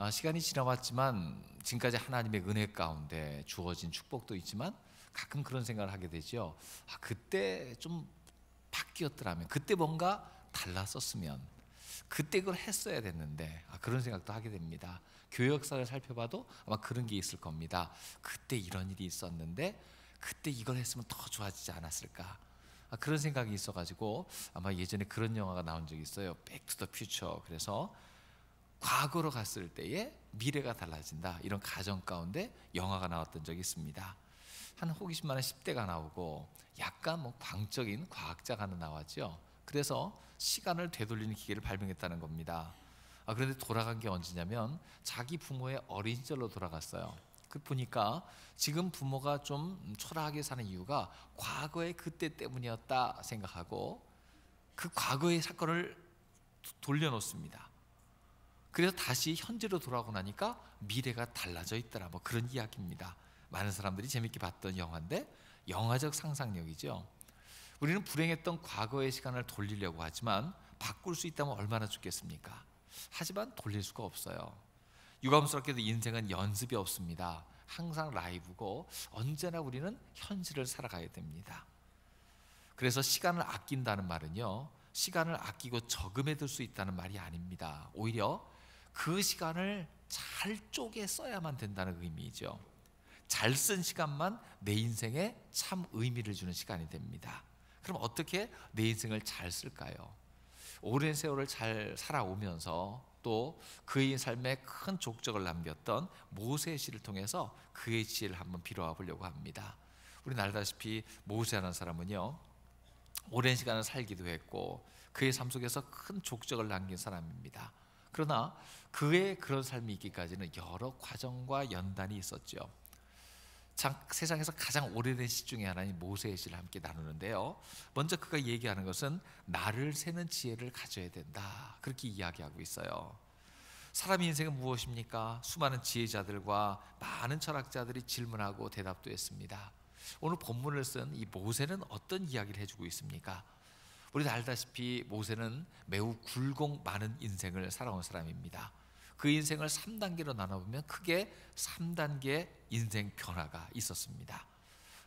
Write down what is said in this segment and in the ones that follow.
아, 시간이 지나왔지만 지금까지 하나님의 은혜 가운데 주어진 축복도 있지만 가끔 그런 생각을 하게 되죠. 아, 그때 좀 바뀌었더라면, 그때 뭔가 달랐었으면, 그때 그걸 했어야 됐는데 아, 그런 생각도 하게 됩니다. 교회 역사를 살펴봐도 아마 그런 게 있을 겁니다. 그때 이런 일이 있었는데 그때 이걸 했으면 더 좋아지지 않았을까? 아, 그런 생각이 있어가지고 아마 예전에 그런 영화가 나온 적이 있어요. 백투더 퓨처. 그래서 과거로 갔을 때에 미래가 달라진다 이런 가정 가운데 영화가 나왔던 적이 있습니다 한 호기심 많은 10대가 나오고 약간 뭐 광적인 과학자가 하나 나왔죠 그래서 시간을 되돌리는 기계를 발명했다는 겁니다 아, 그런데 돌아간 게 언제냐면 자기 부모의 어린 시절로 돌아갔어요 그 보니까 지금 부모가 좀 초라하게 사는 이유가 과거의 그때 때문이었다 생각하고 그 과거의 사건을 돌려놓습니다 그래서 다시 현재로 돌아오고 나니까 미래가 달라져 있더라. 뭐 그런 이야기입니다. 많은 사람들이 재밌게 봤던 영화인데 영화적 상상력이죠. 우리는 불행했던 과거의 시간을 돌리려고 하지만 바꿀 수 있다면 얼마나 좋겠습니까? 하지만 돌릴 수가 없어요. 유감스럽게도 인생은 연습이 없습니다. 항상 라이브고 언제나 우리는 현실을 살아가야 됩니다. 그래서 시간을 아낀다는 말은요. 시간을 아끼고 저금해 둘 수 있다는 말이 아닙니다. 오히려 그 시간을 잘 쪼개 써야만 된다는 의미죠. 잘 쓴 시간만 내 인생에 참 의미를 주는 시간이 됩니다. 그럼 어떻게 내 인생을 잘 쓸까요? 오랜 세월을 잘 살아오면서 또 그의 삶에 큰 족적을 남겼던 모세의 시를 통해서 그의 지혜를 한번 빌어와 보려고 합니다. 우리 알다시피 모세라는 사람은요 오랜 시간을 살기도 했고 그의 삶 속에서 큰 족적을 남긴 사람입니다. 그러나 그의 그런 삶이 있기까지는 여러 과정과 연단이 있었죠. 장, 세상에서 가장 오래된 시 중에 하나인 모세의 시를 함께 나누는데요. 먼저 그가 얘기하는 것은 나를 세는 지혜를 가져야 된다. 그렇게 이야기하고 있어요. 사람의 인생은 무엇입니까? 수많은 지혜자들과 많은 철학자들이 질문하고 대답도 했습니다. 오늘 본문을 쓴 이 모세는 어떤 이야기를 해주고 있습니까? 우리도 알다시피 모세는 매우 굴곡 많은 인생을 살아온 사람입니다. 그 인생을 3단계로 나눠보면 크게 3단계 인생 변화가 있었습니다.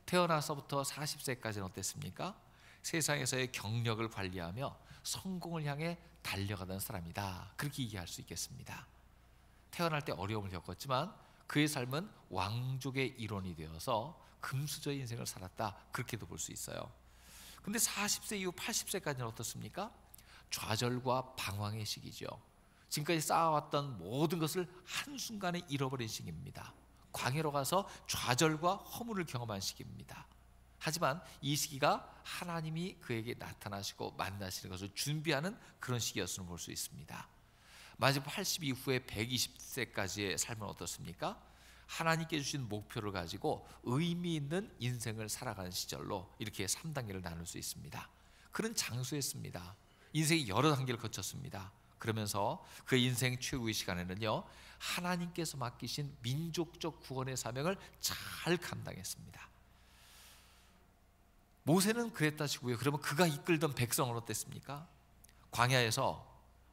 태어나서부터 40세까지는 어땠습니까? 세상에서의 경력을 관리하며 성공을 향해 달려가던 사람이다. 그렇게 얘기할 수 있겠습니다. 태어날 때 어려움을 겪었지만 그의 삶은 왕족의 일원이 되어서 금수저 인생을 살았다. 그렇게도 볼 수 있어요. 근데 40세 이후 80세까지는 어떻습니까? 좌절과 방황의 시기죠. 지금까지 쌓아왔던 모든 것을 한순간에 잃어버린 시기입니다. 광해로 가서 좌절과 허물을 경험한 시기입니다. 하지만 이 시기가 하나님이 그에게 나타나시고 만나시는 것을 준비하는 그런 시기였음을 볼 수 있습니다. 마지막 80 이후에 120세까지의 삶은 어떻습니까? 하나님께 주신 목표를 가지고 의미 있는 인생을 살아가는 시절로 이렇게 3단계를 나눌 수 있습니다. 그는 장수했습니다. 인생이 여러 단계를 거쳤습니다. 그러면서 그 인생 최후의 시간에는요. 하나님께서 맡기신 민족적 구원의 사명을 잘 감당했습니다. 모세는 그랬다시고요. 그러면 그가 이끌던 백성은 어땠습니까? 광야에서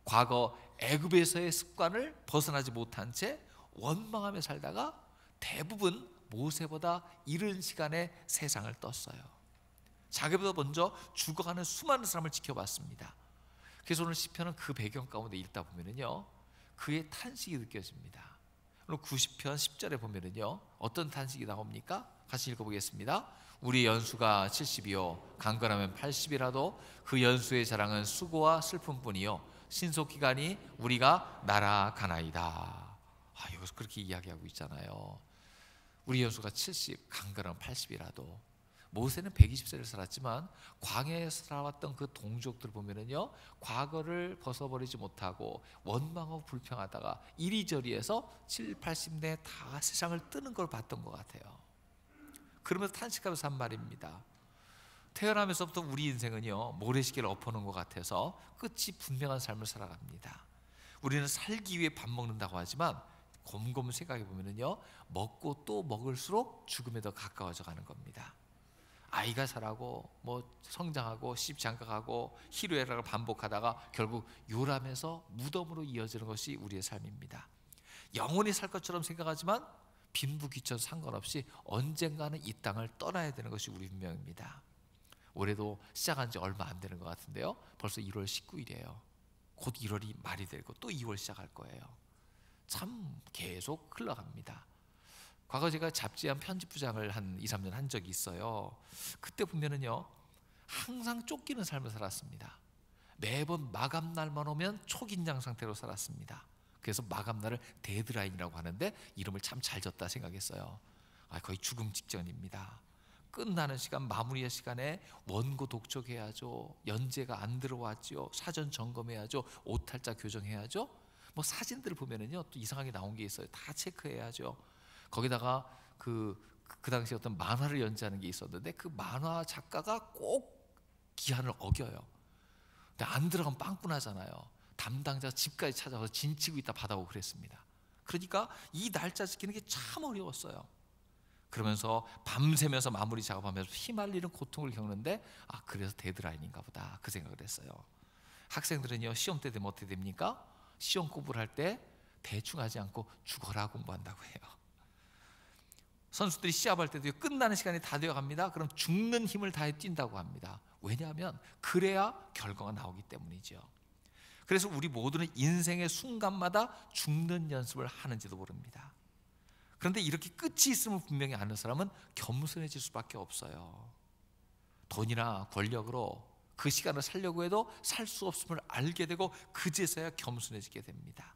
과거 애굽에서의 습관을 벗어나지 못한 채 원망하며 살다가 대부분 모세보다 이른 시간에 세상을 떴어요. 자기보다 먼저 죽어가는 수많은 사람을 지켜봤습니다. 그래서 오늘 시편은 그 배경 가운데 읽다 보면은요. 그의 탄식이 느껴집니다. 오늘 90편 10절에 보면은요. 어떤 탄식이 나옵니까? 같이 읽어보겠습니다. 우리 연수가 70이요 강건하면 80이라도 그 연수의 자랑은 수고와 슬픔뿐이요 신속 기간이 우리가 날아가나이다. 아, 여기서 그렇게 이야기하고 있잖아요. 우리 여수가 70, 강가람 80이라도 모세는 120세를 살았지만 광야에 살아왔던 그 동족들 보면은요 과거를 벗어버리지 못하고 원망하고 불평하다가 이리저리해서 7, 80대 다 세상을 뜨는 걸 봤던 것 같아요. 그러면서 탄식하면서 한 말입니다. 태어나면서부터 우리 인생은요 모래시계를 엎어놓은 것 같아서 끝이 분명한 삶을 살아갑니다. 우리는 살기 위해 밥 먹는다고 하지만 곰곰 생각해 보면요 먹고 또 먹을수록 죽음에 더 가까워져 가는 겁니다. 아이가 자라고 뭐 성장하고 십장각하고 희로애락을 반복하다가 결국 요람에서 무덤으로 이어지는 것이 우리의 삶입니다. 영원히 살 것처럼 생각하지만 빈부귀천 상관없이 언젠가는 이 땅을 떠나야 되는 것이 우리 운명입니다. 올해도 시작한 지 얼마 안 되는 것 같은데요. 벌써 1월 19일이에요. 곧 1월이 말이 되고 또 2월 시작할 거예요. 참 계속 흘러갑니다. 과거 제가 잡지 한 편집부장을 한 2, 3년 한 적이 있어요. 그때 보면은요. 항상 쫓기는 삶을 살았습니다. 매번 마감 날만 오면 초긴장 상태로 살았습니다. 그래서 마감 날을 데드라인이라고 하는데 이름을 참 잘 졌다 생각했어요. 아, 거의 죽음 직전입니다. 끝나는 시간 마무리의 시간에 원고 독촉해야죠. 연재가 안 들어왔죠. 사전 점검해야죠. 오탈자 교정해야죠. 뭐 사진들을 보면은요 또 이상하게 나온 게 있어요. 다 체크해야죠. 거기다가 그, 그 당시 어떤 만화를 연재하는 게 있었는데 그 만화 작가가 꼭 기한을 어겨요. 근데 안 들어가면 빵꾸 나잖아요. 담당자 집까지 찾아서 진치고 있다 받아오고 그랬습니다. 그러니까 이 날짜 지키는 게 참 어려웠어요. 그러면서 밤새면서 마무리 작업하면서 휘말리는 고통을 겪는데 아 그래서 데드라인인가 보다 그 생각을 했어요. 학생들은요 시험 때 되면 어떻게 됩니까? 시험 공부를 할 때 대충 하지 않고 죽어라 공부한다고 해요. 선수들이 시합할 때도 끝나는 시간이 다 되어 갑니다. 그럼 죽는 힘을 다해 뛴다고 합니다. 왜냐하면 그래야 결과가 나오기 때문이죠. 그래서 우리 모두는 인생의 순간마다 죽는 연습을 하는지도 모릅니다. 그런데 이렇게 끝이 있음을 분명히 아는 사람은 겸손해질 수밖에 없어요. 돈이나 권력으로 그 시간을 살려고 해도 살 수 없음을 알게 되고 그제서야 겸손해지게 됩니다.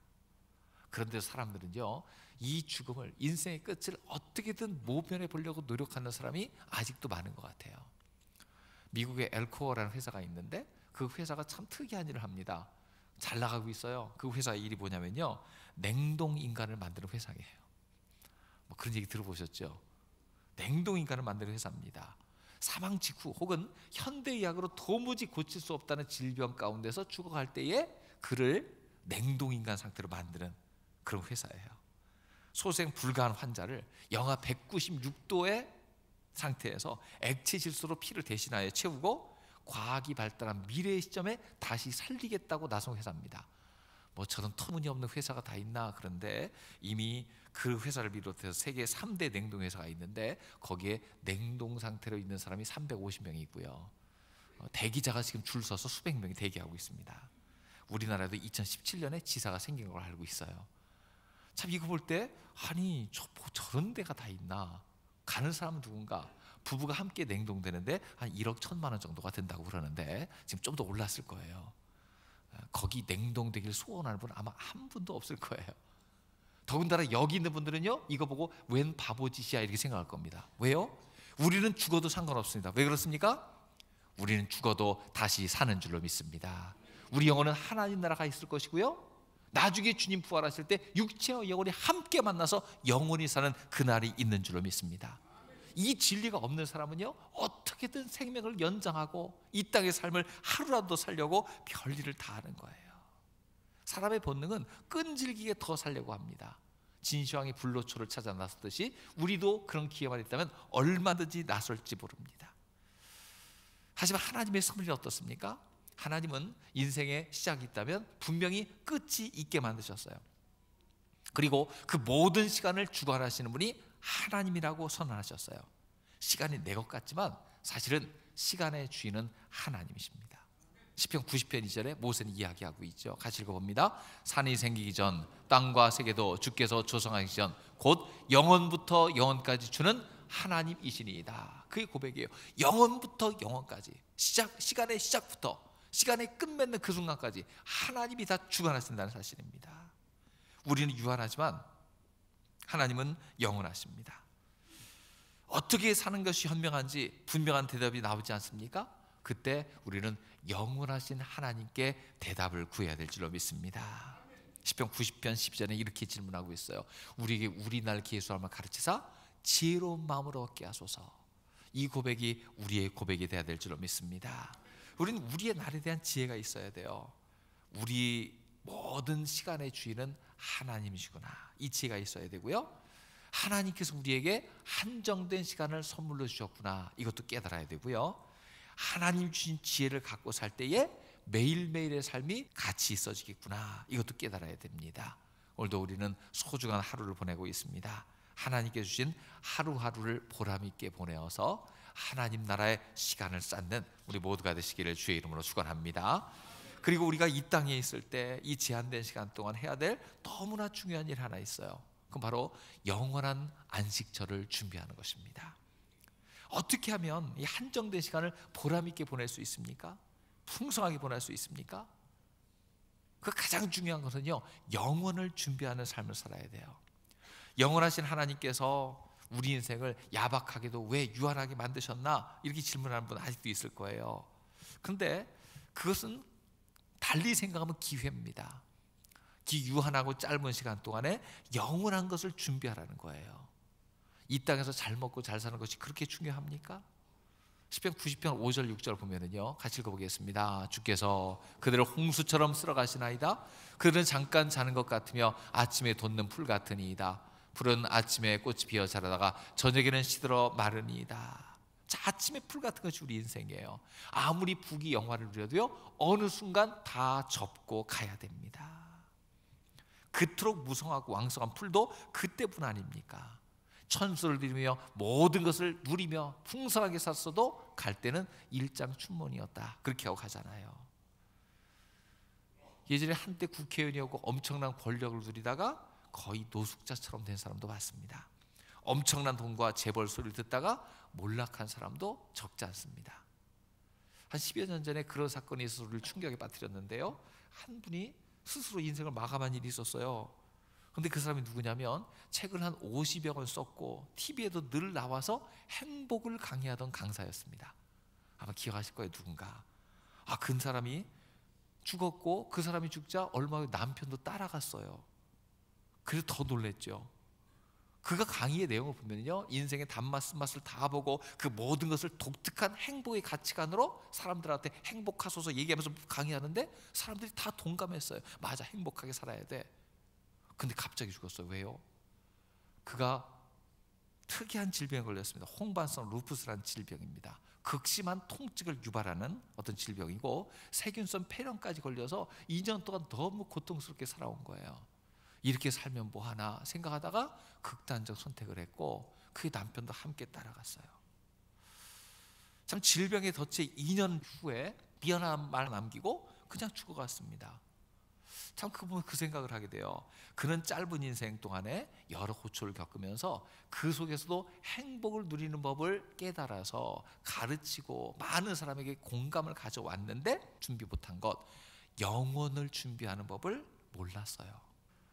그런데 사람들은요, 이 죽음을 인생의 끝을 어떻게든 모면해 보려고 노력하는 사람이 아직도 많은 것 같아요. 미국의 엘코어라는 회사가 있는데 그 회사가 참 특이한 일을 합니다. 잘 나가고 있어요. 그 회사 일이 뭐냐면요, 냉동 인간을 만드는 회사예요. 뭐 그런 얘기 들어보셨죠? 냉동 인간을 만드는 회사입니다. 사망 직후 혹은 현대의학으로 도무지 고칠 수 없다는 질병 가운데서 죽어갈 때에 그를 냉동인간 상태로 만드는 그런 회사예요. 소생 불가한 환자를 영하 196도의 상태에서 액체 질소로 피를 대신하여 채우고 과학이 발달한 미래의 시점에 다시 살리겠다고 나선 회사입니다. 뭐 저런 터무니없는 회사가 다 있나 그런데 이미 그 회사를 비롯해서 세계 3대 냉동 회사가 있는데 거기에 냉동 상태로 있는 사람이 350명이 있고요. 어, 대기자가 지금 줄 서서 수백 명이 대기하고 있습니다. 우리나라도 2017년에 지사가 생긴 걸 알고 있어요. 참 이거 볼 때 아니 저, 뭐 저런 데가 다 있나 가는 사람은 누군가 부부가 함께 냉동되는데 한 1억 천만 원 정도가 된다고 그러는데 지금 좀 더 올랐을 거예요. 아, 거기 냉동되길 소원하는 분 아마 한 분도 없을 거예요. 더군다나 여기 있는 분들은요, 이거 보고 웬 바보짓이야 이렇게 생각할 겁니다. 왜요? 우리는 죽어도 상관없습니다. 왜 그렇습니까? 우리는 죽어도 다시 사는 줄로 믿습니다. 우리 영혼은 하나님 나라가 있을 것이고요. 나중에 주님 부활하실 때 육체와 영혼이 함께 만나서 영원히 사는 그날이 있는 줄로 믿습니다. 이 진리가 없는 사람은요 어떻게든 생명을 연장하고 이 땅의 삶을 하루라도 살려고 별일을 다 하는 거예요. 사람의 본능은 끈질기게 더 살려고 합니다. 진시황이 불로초를 찾아 나섰듯이 우리도 그런 기회만 있다면 얼마든지 나설지 모릅니다. 하지만 하나님의 섭리는 어떻습니까? 하나님은 인생의 시작이 있다면 분명히 끝이 있게 만드셨어요. 그리고 그 모든 시간을 주관하시는 분이 하나님이라고 선언하셨어요. 시간이 내 것 같지만 사실은 시간의 주인은 하나님이십니다. 시편 90편 2절에 모세는 이야기하고 있죠. 같이 읽어봅니다. 산이 생기기 전 땅과 세계도 주께서 조성하기 전곧 영원부터 영원까지 주는 하나님이시니이다. 그게 고백이에요. 영원부터 영원까지 시작 시간의 시작부터 시간의 끝맺는 그 순간까지 하나님이 다 주관하신다는 사실입니다. 우리는 유한하지만 하나님은 영원하십니다. 어떻게 사는 것이 현명한지 분명한 대답이 나오지 않습니까? 그때 우리는 영원하신 하나님께 대답을 구해야 될 줄로 믿습니다. 10편 90편 10절에 이렇게 질문하고 있어요. 우리에게 우리 날 기회수함을 가르치사 지혜로운 마음을 얻게 하소서. 이 고백이 우리의 고백이 돼야 될 줄로 믿습니다. 우리는 우리의 날에 대한 지혜가 있어야 돼요. 우리 모든 시간의 주인은 하나님이시구나. 이 지혜가 있어야 되고요. 하나님께서 우리에게 한정된 시간을 선물로 주셨구나. 이것도 깨달아야 되고요. 하나님 주신 지혜를 갖고 살 때에 매일매일의 삶이 같이 있어지겠구나. 이것도 깨달아야 됩니다. 오늘도 우리는 소중한 하루를 보내고 있습니다. 하나님께 주신 하루하루를 보람 있게 보내어서 하나님 나라의 시간을 쌓는 우리 모두가 되시기를 주의 이름으로 축원합니다. 그리고 우리가 이 땅에 있을 때 이 제한된 시간 동안 해야 될 너무나 중요한 일 하나 있어요. 그건 바로 영원한 안식처를 준비하는 것입니다. 어떻게 하면 이 한정된 시간을 보람있게 보낼 수 있습니까? 풍성하게 보낼 수 있습니까? 그 가장 중요한 것은요, 영원을 준비하는 삶을 살아야 돼요. 영원하신 하나님께서 우리 인생을 야박하게도 왜 유한하게 만드셨나? 이렇게 질문하는 분 아직도 있을 거예요. 근데 그것은 달리 생각하면 기회입니다. 이 유한하고 짧은 시간 동안에 영원한 것을 준비하라는 거예요. 이 땅에서 잘 먹고 잘 사는 것이 그렇게 중요합니까? 10편 90편 5절 6절 보면은요 같이 읽어보겠습니다 주께서 그들을 홍수처럼 쓸어가시나이다 그들은 잠깐 자는 것 같으며 아침에 돋는 풀 같으니이다 풀은 아침에 꽃이 피어 자라다가 저녁에는 시들어 마르니이다 아침에 풀 같은 것이 우리 인생이에요 아무리 북이 영화를 누려도요 어느 순간 다 접고 가야 됩니다 그토록 무성하고 왕성한 풀도 그때뿐 아닙니까? 천수를 드리며 모든 것을 누리며 풍성하게 샀어도 갈 때는 일장 춘 m 이었다 그렇게 하고 가잖아요. 예전에 한때 국회의원이었고 엄청난 권력을 누리다가 거의 노숙자처럼 된 사람도 많습니다. 엄청난 돈과 재벌 소리를 듣다가 몰락한 사람도 적지 않습니다. 한 10여 년 전에 그런 사건이 있어서 우리를 충격에 빠뜨렸는데요. 한 분이 스스로 인생을 마감한 일이 있었어요. 근데 그 사람이 누구냐면 책을 한 50여 권 썼고 TV에도 늘 나와서 행복을 강의하던 강사였습니다. 아마 기억하실 거예요, 누군가. 아, 그 사람이 죽었고 그 사람이 죽자 얼마 후 남편도 따라갔어요. 그래서 더 놀랬죠. 그가 강의의 내용을 보면요. 인생의 단맛, 쓴맛을 다 보고 그 모든 것을 독특한 행복의 가치관으로 사람들한테 행복하소서 얘기하면서 강의하는데 사람들이 다 동감했어요. 맞아, 행복하게 살아야 돼. 근데 갑자기 죽었어요. 왜요? 그가 특이한 질병에 걸렸습니다. 홍반성 루프스라는 질병입니다. 극심한 통증을 유발하는 어떤 질병이고 세균성 폐렴까지 걸려서 2년 동안 너무 고통스럽게 살아온 거예요. 이렇게 살면 뭐 하나 생각하다가 극단적 선택을 했고 그의 남편도 함께 따라갔어요. 참 질병에 덫에 2년 후에 미안한 말 남기고 그냥 죽어갔습니다. 참그 보면 그 생각을 하게 돼요. 그는 짧은 인생 동안에 여러 고초를 겪으면서 그 속에서도 행복을 누리는 법을 깨달아서 가르치고 많은 사람에게 공감을 가져왔는데 준비 못한 것, 영혼을 준비하는 법을 몰랐어요.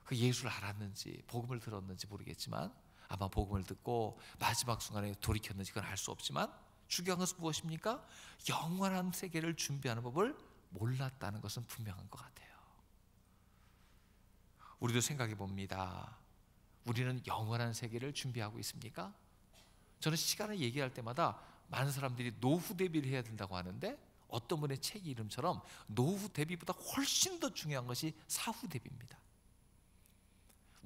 그 예수를 알았는지 복음을 들었는지 모르겠지만 아마 복음을 듣고 마지막 순간에 돌이켰는지 그건 알 수 없지만 중요한 것은 무엇입니까? 영원한 세계를 준비하는 법을 몰랐다는 것은 분명한 것 같아요. 우리도 생각해 봅니다. 우리는 영원한 세계를 준비하고 있습니까? 저는 시간을 얘기할 때마다 많은 사람들이 노후 대비를 해야 된다고 하는데 어떤 분의 책 이름처럼 노후 대비보다 훨씬 더 중요한 것이 사후 대비입니다.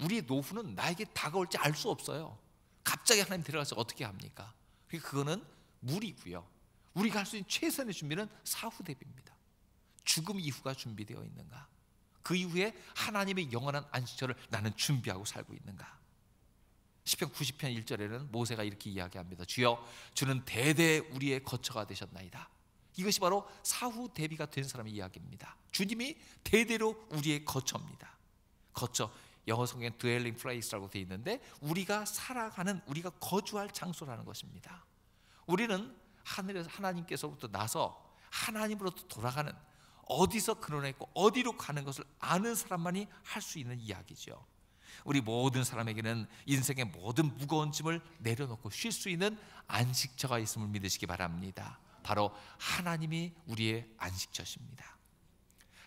우리의 노후는 나에게 다가올지 알 수 없어요. 갑자기 하나님 데려가서 어떻게 합니까? 그거는 무리고요. 우리가 할 수 있는 최선의 준비는 사후 대비입니다. 죽음 이후가 준비되어 있는가? 그 이후에 하나님의 영원한 안식처를 나는 준비하고 살고 있는가? 10편 90편 1절에는 모세가 이렇게 이야기합니다. 주여 주는 대대 우리의 거처가 되셨나이다. 이것이 바로 사후 대비가 된 사람의 이야기입니다. 주님이 대대로 우리의 거처입니다. 거처 영어 성경 dwelling place라고 되어 있는데 우리가 살아가는 우리가 거주할 장소라는 것입니다. 우리는 하늘에서 하나님께서부터 나서 하나님으로부터 돌아가는 어디서 근원에있고 어디로 가는 것을 아는 사람만이 할 수 있는 이야기죠. 우리 모든 사람에게는 인생의 모든 무거운 짐을 내려놓고 쉴 수 있는 안식처가 있음을 믿으시기 바랍니다. 바로 하나님이 우리의 안식처십니다.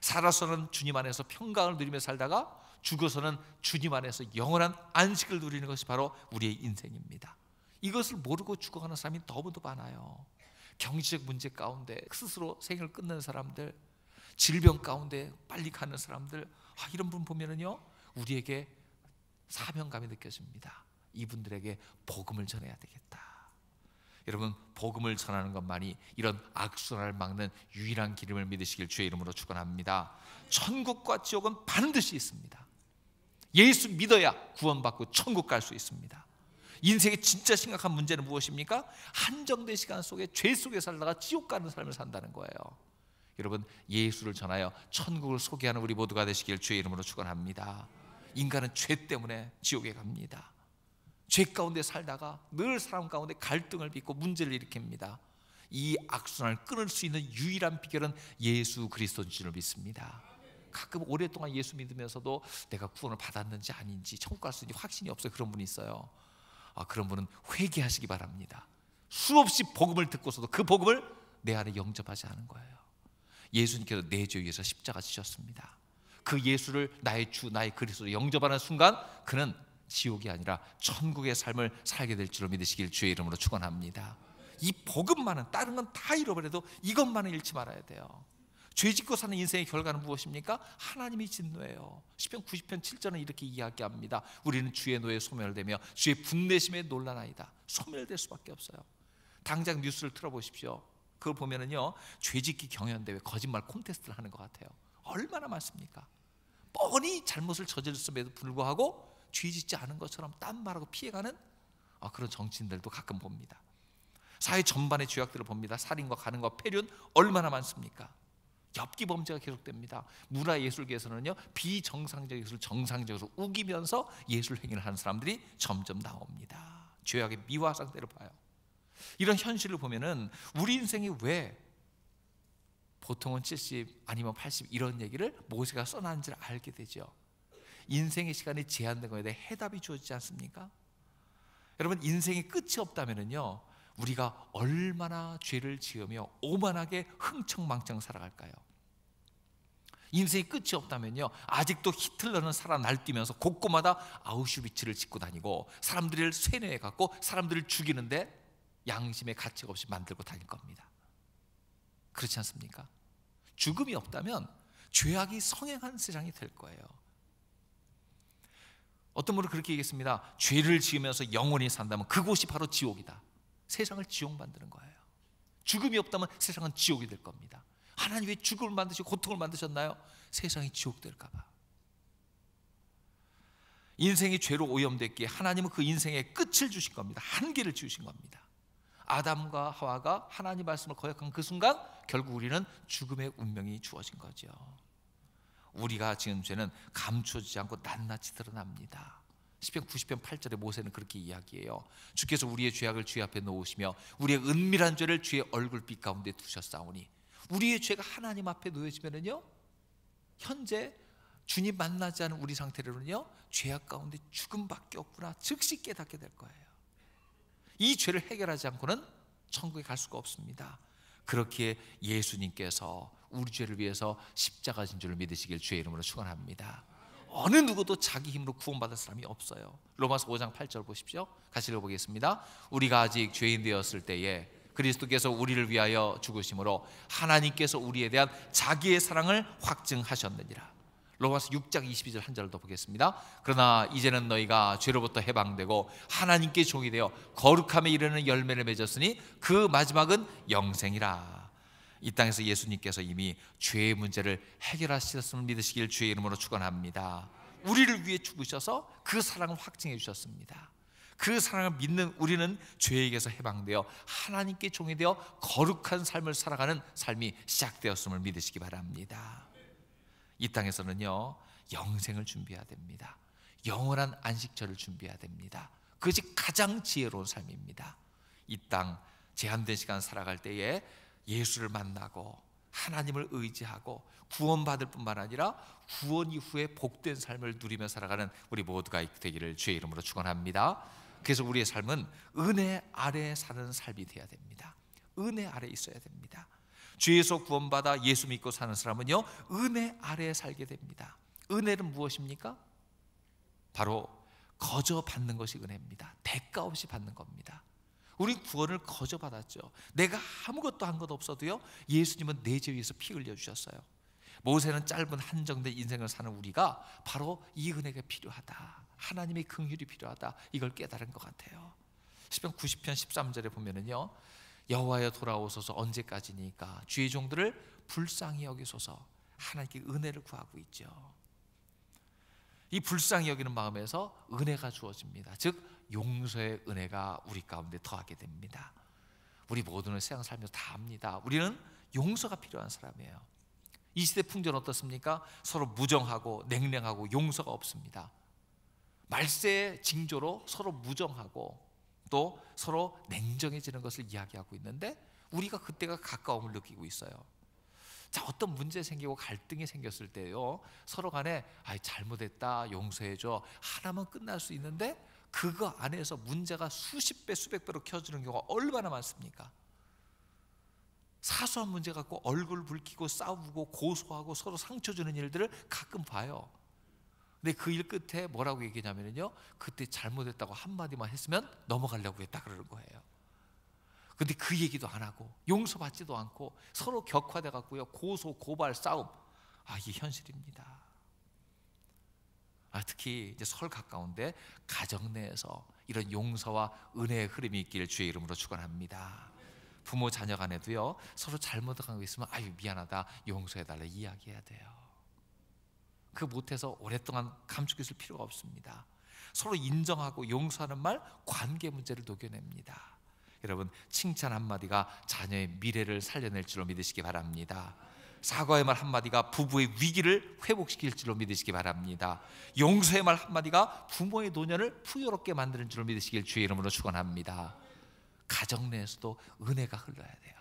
살아서는 주님 안에서 평강을 누리며 살다가 죽어서는 주님 안에서 영원한 안식을 누리는 것이 바로 우리의 인생입니다. 이것을 모르고 죽어가는 사람이 너무도 많아요. 경제적 문제 가운데 스스로 생을 끝낸 사람들, 질병 가운데 빨리 가는 사람들, 아, 이런 분 보면은요, 우리에게 사명감이 느껴집니다. 이분들에게 복음을 전해야 되겠다. 여러분 복음을 전하는 것만이 이런 악순환을 막는 유일한 길임을 믿으시길 주의 이름으로 축원합니다. 천국과 지옥은 반드시 있습니다. 예수 믿어야 구원받고 천국 갈 수 있습니다. 인생의 진짜 심각한 문제는 무엇입니까? 한정된 시간 속에 죄 속에 살다가 지옥 가는 삶을 산다는 거예요. 여러분 예수를 전하여 천국을 소개하는 우리 모두가 되시길 주의 이름으로 축원합니다. 인간은 죄 때문에 지옥에 갑니다. 죄 가운데 살다가 늘 사람 가운데 갈등을 빚고 문제를 일으킵니다. 이 악순환을 끊을 수 있는 유일한 비결은 예수 그리스도인 줄 믿습니다. 가끔 오랫동안 예수 믿으면서도 내가 구원을 받았는지 아닌지 천국 갈 수 있는지 확신이 없어요. 그런 분이 있어요. 아, 그런 분은 회개하시기 바랍니다. 수없이 복음을 듣고서도 그 복음을 내 안에 영접하지 않은 거예요. 예수님께서 내 죄 위해서 십자가 지셨습니다. 그 예수를 나의 주, 나의 그리스도로 영접하는 순간 그는 지옥이 아니라 천국의 삶을 살게 될 줄로 믿으시길 주의 이름으로 축원합니다. 이 복음만은 다른 건 다 잃어버려도 이것만은 잃지 말아야 돼요. 죄짓고 사는 인생의 결과는 무엇입니까? 하나님이 진노예요. 시편 90편 7절은 이렇게 이야기합니다. 우리는 주의 노예 소멸되며 주의 분내심에 놀라나이다. 소멸될 수밖에 없어요. 당장 뉴스를 틀어보십시오. 그걸 보면은요 죄짓기 경연대회 거짓말 콘테스트를 하는 것 같아요. 얼마나 많습니까? 뻔히 잘못을 저질렀음에도 불구하고 죄짓지 않은 것처럼 딴 말하고 피해가는 아, 그런 정치인들도 가끔 봅니다. 사회 전반의 죄악들을 봅니다. 살인과 가는과 폐륜 얼마나 많습니까? 엽기 범죄가 계속됩니다. 문화예술계에서는요 비정상적 예술 정상적으로 우기면서 예술 행위를 하는 사람들이 점점 나옵니다. 죄악의 미화 상태를 봐요. 이런 현실을 보면은 우리 인생이 왜 보통은 70 아니면 80 이런 얘기를 모세가 써놨는지를 알게 되죠. 인생의 시간이 제한된 것에 대해 해답이 주어지지 않습니까? 여러분 인생이 끝이 없다면은요 우리가 얼마나 죄를 지으며 오만하게 흥청망청 살아갈까요? 인생이 끝이 없다면요. 아직도 히틀러는 살아날뛰면서 곳곳마다 아우슈비츠를 짓고 다니고 사람들을 세뇌해 갖고 사람들을 죽이는데 양심의 가치가 없이 만들고 다닐 겁니다. 그렇지 않습니까? 죽음이 없다면 죄악이 성행한 세상이 될 거예요. 어떤 분은 그렇게 얘기했습니다. 죄를 지으면서 영원히 산다면 그곳이 바로 지옥이다. 세상을 지옥 만드는 거예요. 죽음이 없다면 세상은 지옥이 될 겁니다. 하나님 왜 죽음을 만드시고 고통을 만드셨나요? 세상이 지옥될까봐. 인생이 죄로 오염됐기에 하나님은 그 인생의 끝을 주신 겁니다. 한계를 지으신 겁니다. 아담과 하와가 하나님 말씀을 거역한 그 순간 결국 우리는 죽음의 운명이 주어진 거죠. 우리가 지금 죄는 감추지 않고 낱낱이 드러납니다. 10편 90편 8절에 모세는 그렇게 이야기해요 주께서 우리의 죄악을 주의 앞에 놓으시며 우리의 은밀한 죄를 주의 얼굴빛 가운데 두셨사오니 우리의 죄가 하나님 앞에 놓여지면은요, 현재 주님 만나지 않은 우리 상태로는요, 죄악 가운데 죽음밖에 없구나. 즉시 깨닫게 될 거예요. 이 죄를 해결하지 않고는 천국에 갈 수가 없습니다. 그렇기에 예수님께서 우리 죄를 위해서 십자가 진 줄을 믿으시길 주의 이름으로 축원합니다. 어느 누구도 자기 힘으로 구원받을 사람이 없어요. 로마서 5장 8절 보십시오. 같이 읽어보겠습니다. 우리가 아직 죄인 되었을 때에 그리스도께서 우리를 위하여 죽으심으로 하나님께서 우리에 대한 자기의 사랑을 확증하셨느니라. 로마서 6장 22절 한 절을 더 보겠습니다. 그러나 이제는 너희가 죄로부터 해방되고 하나님께 종이 되어 거룩함에 이르는 열매를 맺었으니 그 마지막은 영생이라. 이 땅에서 예수님께서 이미 죄의 문제를 해결하셨음을 믿으시길 주의 이름으로 축원합니다. 우리를 위해 죽으셔서 그 사랑을 확증해 주셨습니다. 그 사랑을 믿는 우리는 죄에게서 해방되어 하나님께 종이 되어 거룩한 삶을 살아가는 삶이 시작되었음을 믿으시기 바랍니다. 이 땅에서는요 영생을 준비해야 됩니다. 영원한 안식처를 준비해야 됩니다. 그것이 가장 지혜로운 삶입니다. 이 땅 제한된 시간 살아갈 때에 예수를 만나고 하나님을 의지하고 구원받을 뿐만 아니라 구원 이후에 복된 삶을 누리며 살아가는 우리 모두가 되기를 주의 이름으로 축원합니다. 그래서 우리의 삶은 은혜 아래 사는 삶이 되어야 됩니다. 은혜 아래 있어야 됩니다. 죄에서 구원받아 예수 믿고 사는 사람은요, 은혜 아래 살게 됩니다. 은혜는 무엇입니까? 바로 거저 받는 것이 은혜입니다. 대가 없이 받는 겁니다. 우리 구원을 거저 받았죠. 내가 아무것도 한것 없어도요, 예수님은 내 죄 위에서 피 흘려 주셨어요. 모세는 짧은 한정된 인생을 사는 우리가 바로 이 은혜가 필요하다. 하나님의 긍휼이 필요하다. 이걸 깨달은 것 같아요. 1 0편 90편 13절에 보면은요. 여호와여 돌아오소서 언제까지니까 주의 종들을 불쌍히 여기소서. 하나님께 은혜를 구하고 있죠. 이 불쌍히 여기는 마음에서 은혜가 주어집니다. 즉 용서의 은혜가 우리 가운데 더하게 됩니다. 우리 모두는 세상 살면서 다 합니다. 우리는 용서가 필요한 사람이에요. 이 시대 풍전 어떻습니까? 서로 무정하고 냉랭하고 용서가 없습니다. 말세의 징조로 서로 무정하고 또 서로 냉정해지는 것을 이야기하고 있는데 우리가 그때가 가까움을 느끼고 있어요. 자, 어떤 문제 생기고 갈등이 생겼을 때요. 서로 간에 아, 잘못했다. 용서해 줘. 하나만 끝날 수 있는데 그거 안에서 문제가 수십 배, 수백 배로 켜지는 경우가 얼마나 많습니까? 사소한 문제 갖고 얼굴 붉히고 싸우고 고소하고 서로 상처 주는 일들을 가끔 봐요. 근데 그 일 끝에 뭐라고 얘기냐면요. 그때 잘못했다고 한마디만 했으면 넘어가려고 했다 그러는 거예요. 근데 그 얘기도 안 하고 용서받지도 않고 서로 격화돼 갖고요. 고소 고발 싸움. 아, 이게 현실입니다. 아, 특히 이제 설 가까운데 가정 내에서 이런 용서와 은혜의 흐름이 있기를 주의 이름으로 축원합니다. 부모 자녀 간에도요. 서로 잘못한 거 있으면 아유 미안하다 용서해 달라 이야기해야 돼요. 그 못해서 오랫동안 감추고 있을 필요가 없습니다. 서로 인정하고 용서하는 말 관계 문제를 녹여냅니다. 여러분 칭찬 한마디가 자녀의 미래를 살려낼 줄로 믿으시기 바랍니다. 사과의 말 한마디가 부부의 위기를 회복시킬 줄로 믿으시기 바랍니다. 용서의 말 한마디가 부모의 노년을 풍요롭게 만드는 줄로 믿으시길 주의 이름으로 축원합니다. 가정 내에서도 은혜가 흘러야 돼요.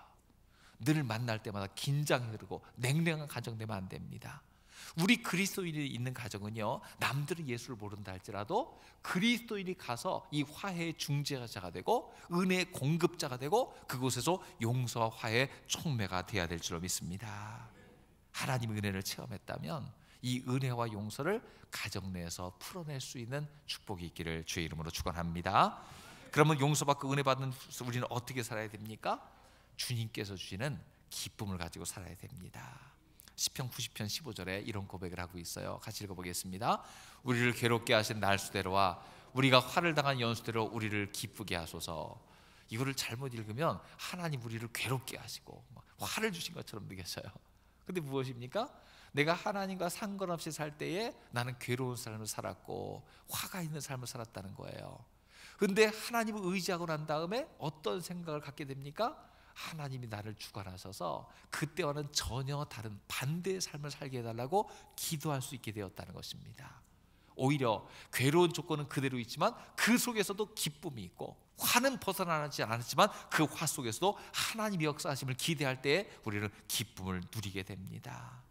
늘 만날 때마다 긴장이 흐르고 냉랭한 가정 되면 안 됩니다. 우리 그리스도인이 있는 가정은요 남들은 예수를 모른다 할지라도 그리스도인이 가서 이 화해의 중재자가 되고 은혜의 공급자가 되고 그곳에서 용서와 화해 의 촉매가 되어야 될 줄로 믿습니다 하나님의 은혜를 체험했다면 이 은혜와 용서를 가정 내에서 풀어낼 수 있는 축복이 있기를 주의 이름으로 축원합니다 그러면 용서받고 은혜 받는 우리는 어떻게 살아야 됩니까? 주님께서 주시는 기쁨을 가지고 살아야 됩니다 10편 90편 15절에 이런 고백을 하고 있어요 같이 읽어보겠습니다 우리를 괴롭게 하신 날수대로와 우리가 화를 당한 연수대로 우리를 기쁘게 하소서 이거를 잘못 읽으면 하나님 우리를 괴롭게 하시고 화를 주신 것처럼 느껴져요 근데 무엇입니까? 내가 하나님과 상관없이 살 때에 나는 괴로운 삶을 살았고 화가 있는 삶을 살았다는 거예요 근데 하나님을 의지하고 난 다음에 어떤 생각을 갖게 됩니까? 하나님이 나를 주관하셔서 그때와는 전혀 다른 반대의 삶을 살게 해달라고 기도할 수 있게 되었다는 것입니다. 오히려 괴로운 조건은 그대로 있지만 그 속에서도 기쁨이 있고 화는 벗어나지 않았지만 그 화 속에서도 하나님의 역사하심을 기대할 때에 우리는 기쁨을 누리게 됩니다.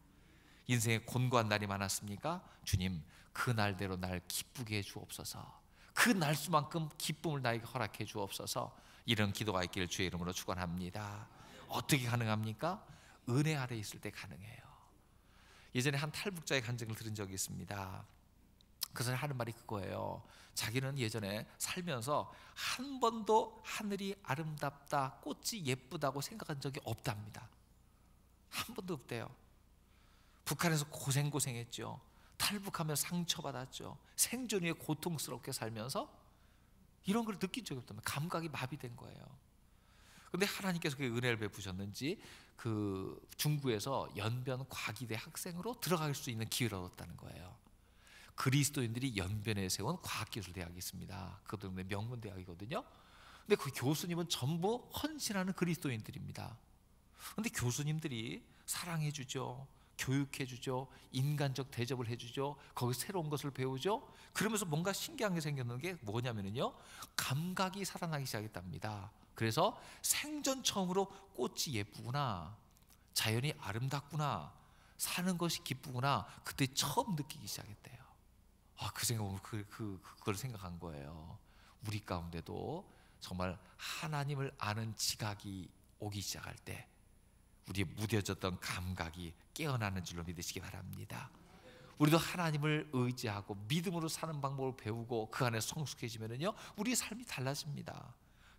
인생에 곤고한 날이 많았습니까? 주님 그 날대로 날 기쁘게 해 주옵소서. 그 날수만큼 기쁨을 나에게 허락해 주옵소서. 이런 기도가 있기를 주의 이름으로 축원합니다. 어떻게 가능합니까? 은혜 아래 있을 때 가능해요. 예전에 한 탈북자의 간증을 들은 적이 있습니다. 그사람 하는 말이 그거예요. 자기는 예전에 살면서 한 번도 하늘이 아름답다, 꽃이 예쁘다고 생각한 적이 없답니다. 한 번도 없대요. 북한에서 고생고생했죠. 탈북하며 상처받았죠. 생존 위에 고통스럽게 살면서 이런 걸 느낀 적이 없다면 감각이 마비된 거예요. 근데 하나님께서 그 은혜를 베푸셨는지 그 중구에서 연변 과기대 학생으로 들어갈 수 있는 기회를 얻었다는 거예요. 그리스도인들이 연변에 세운 과학기술대학이 있습니다. 그것도 명문대학이거든요. 근데 그 교수님은 전부 헌신하는 그리스도인들입니다. 근데 교수님들이 사랑해 주죠. 교육해 주죠. 인간적 대접을 해 주죠. 거기서 새로운 것을 배우죠. 그러면서 뭔가 신기한 게 생겼는 게 뭐냐면요. 감각이 살아나기 시작했답니다. 그래서 생전 처음으로 꽃이 예쁘구나. 자연이 아름답구나. 사는 것이 기쁘구나. 그때 처음 느끼기 시작했대요. 아, 그 생각을 그, 그, 그 그걸 생각한 거예요. 우리 가운데도 정말 하나님을 아는 지각이 오기 시작할 때 우리 무뎌졌던 감각이 깨어나는 줄로 믿으시기 바랍니다. 우리도 하나님을 의지하고 믿음으로 사는 방법을 배우고 그 안에 성숙해지면요 우리의 삶이 달라집니다.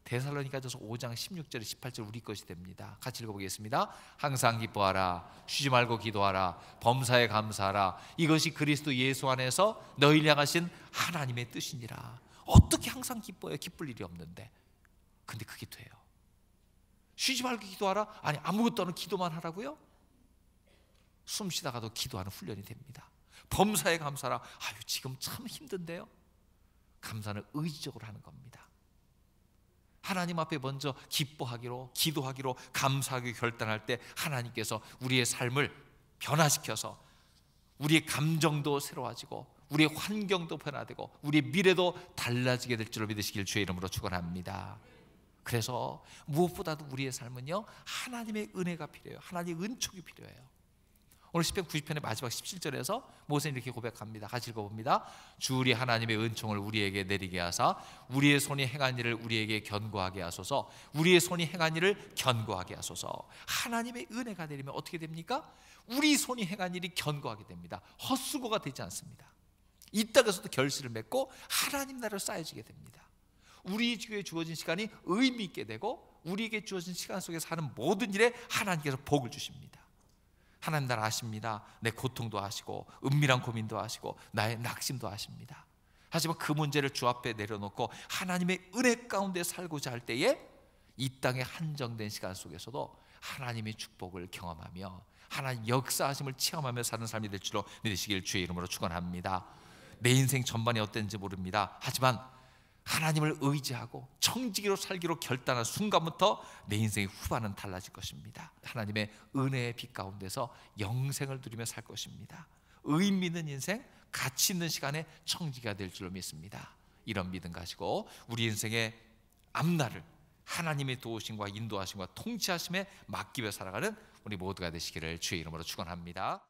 데살로니가전서 5장 16절 18절 우리 것이 됩니다. 같이 읽어보겠습니다. 항상 기뻐하라, 쉬지 말고 기도하라, 범사에 감사하라. 이것이 그리스도 예수 안에서 너희를 향하신 하나님의 뜻이니라. 어떻게 항상 기뻐요? 기쁠 일이 없는데. 근데 그게 돼요. 쉬지 말고 기도하라? 아니, 아무것도 안 기도만 하라고요? 숨 쉬다가도 기도하는 훈련이 됩니다. 범사에 감사라. 아유, 지금 참 힘든데요? 감사는 의지적으로 하는 겁니다. 하나님 앞에 먼저 기뻐하기로, 기도하기로, 감사하기 결단할 때 하나님께서 우리의 삶을 변화시켜서 우리의 감정도 새로워지고 우리의 환경도 변화되고 우리의 미래도 달라지게 될 줄을 믿으시길 주의 이름으로 축원합니다. 그래서 무엇보다도 우리의 삶은요 하나님의 은혜가 필요해요. 하나님의 은총이 필요해요. 오늘 시편 90편의 마지막 17절에서 모세는 이렇게 고백합니다. 같이 읽어봅니다. 주 우리 하나님의 은총을 우리에게 내리게 하사 우리의 손이 행한 일을 우리에게 견고하게 하소서. 우리의 손이 행한 일을 견고하게 하소서. 하나님의 은혜가 내리면 어떻게 됩니까? 우리 손이 행한 일이 견고하게 됩니다. 헛수고가 되지 않습니다. 이 땅에서도 결실을 맺고 하나님 나라로 쌓여지게 됩니다. 우리에 주어진 시간이 의미 있게 되고 우리에게 주어진 시간 속에사는 모든 일에 하나님께서 복을 주십니다. 하나님 나 아십니다. 내 고통도 아시고 은밀한 고민도 아시고 나의 낙심도 아십니다. 하지만 그 문제를 주 앞에 내려놓고 하나님의 은혜 가운데 살고자 할 때에 이 땅의 한정된 시간 속에서도 하나님의 축복을 경험하며 하나님 역사하심을 체험하며 사는 삶이 될 줄로 믿으시길 주의 이름으로 축원합니다. 내 인생 전반이 어땠는지 모릅니다. 하지만 하나님을 의지하고 청지기로 살기로 결단한 순간부터 내 인생의 후반은 달라질 것입니다. 하나님의 은혜의 빛 가운데서 영생을 누리며 살 것입니다. 의미 있는 인생, 가치 있는 시간에 청지기가 될 줄로 믿습니다. 이런 믿음 가지고 우리 인생의 앞날을 하나님의 도우심과 인도하심과 통치하심에 맡기며 살아가는 우리 모두가 되시기를 주의 이름으로 축원합니다.